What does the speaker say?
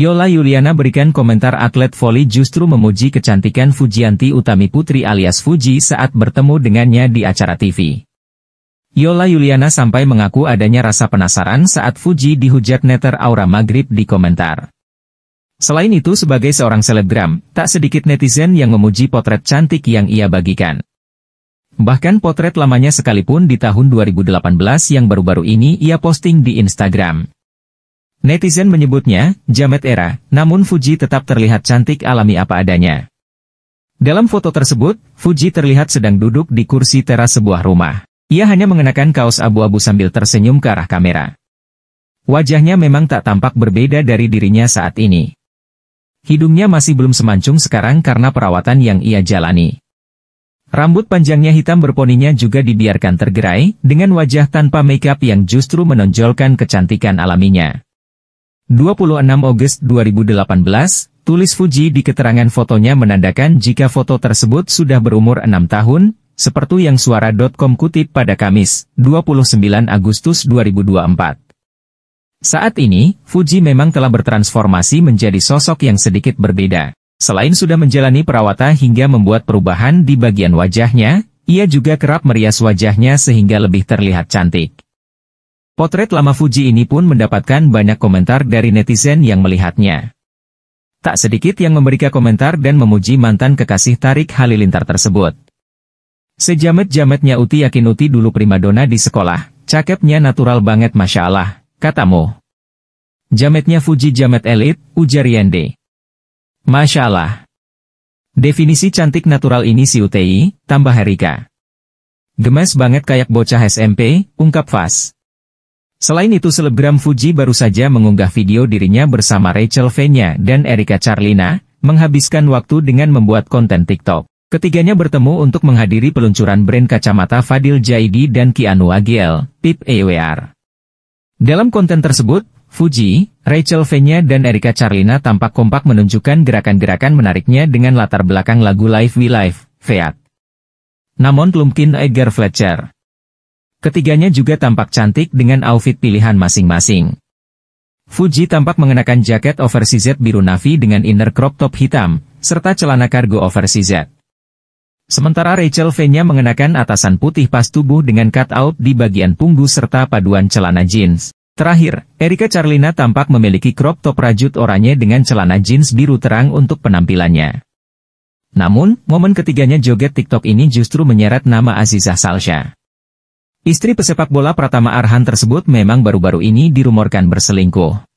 Yola Yuliana berikan komentar atlet voli justru memuji kecantikan Fujianti Utami Putri alias Fuji saat bertemu dengannya di acara TV. Yola Yuliana sampai mengaku adanya rasa penasaran saat Fuji dihujat netter Aura Maghrib di komentar. Selain itu sebagai seorang selebgram, tak sedikit netizen yang memuji potret cantik yang ia bagikan. Bahkan potret lamanya sekalipun di tahun 2018 yang baru-baru ini ia posting di Instagram. Netizen menyebutnya, jamet era, namun Fuji tetap terlihat cantik alami apa adanya. Dalam foto tersebut, Fuji terlihat sedang duduk di kursi teras sebuah rumah. Ia hanya mengenakan kaos abu-abu sambil tersenyum ke arah kamera. Wajahnya memang tak tampak berbeda dari dirinya saat ini. Hidungnya masih belum semancung sekarang karena perawatan yang ia jalani. Rambut panjangnya hitam berponinya juga dibiarkan tergerai, dengan wajah tanpa makeup yang justru menonjolkan kecantikan alaminya. 26 Agustus 2018, tulis Fuji di keterangan fotonya menandakan jika foto tersebut sudah berumur 6 tahun, seperti yang suara.com kutip pada Kamis, 29 Agustus 2024. Saat ini, Fuji memang telah bertransformasi menjadi sosok yang sedikit berbeda. Selain sudah menjalani perawatan hingga membuat perubahan di bagian wajahnya, ia juga kerap merias wajahnya sehingga lebih terlihat cantik. Potret lama Fuji ini pun mendapatkan banyak komentar dari netizen yang melihatnya. Tak sedikit yang memberikan komentar dan memuji mantan kekasih Tarik Halilintar tersebut. Sejamet-jametnya Uti yakin Uti dulu primadona di sekolah, cakepnya natural banget Masya Allah, katamu. Jametnya Fuji jamet elit, ujar Yende. Masya Allah. Definisi cantik natural ini si Uti, tambah Herika. Gemes banget kayak bocah SMP, ungkap Fas. Selain itu selebgram Fuji baru saja mengunggah video dirinya bersama Rachel Fenya dan Erika Charlina, menghabiskan waktu dengan membuat konten TikTok. Ketiganya bertemu untuk menghadiri peluncuran brand kacamata Fadil Jaidi dan Kianu Agiel, PIP EWR. Dalam konten tersebut, Fuji, Rachel Fenya dan Erika Charlina tampak kompak menunjukkan gerakan-gerakan menariknya dengan latar belakang lagu Live We Live, Fiat. Namun Lumkin Eger Fletcher, Ketiganya juga tampak cantik dengan outfit pilihan masing-masing. Fuji tampak mengenakan jaket oversized biru navy dengan inner crop top hitam, serta celana kargo oversized. Sementara Rachel V-nya mengenakan atasan putih pas tubuh dengan cutout di bagian punggu serta paduan celana jeans. Terakhir, Erika Charlina tampak memiliki crop top rajut oranye dengan celana jeans biru terang untuk penampilannya. Namun, momen ketiganya joget TikTok ini justru menyeret nama Azizah Salsha. Istri pesepak bola Pratama Arhan tersebut memang baru-baru ini dirumorkan berselingkuh.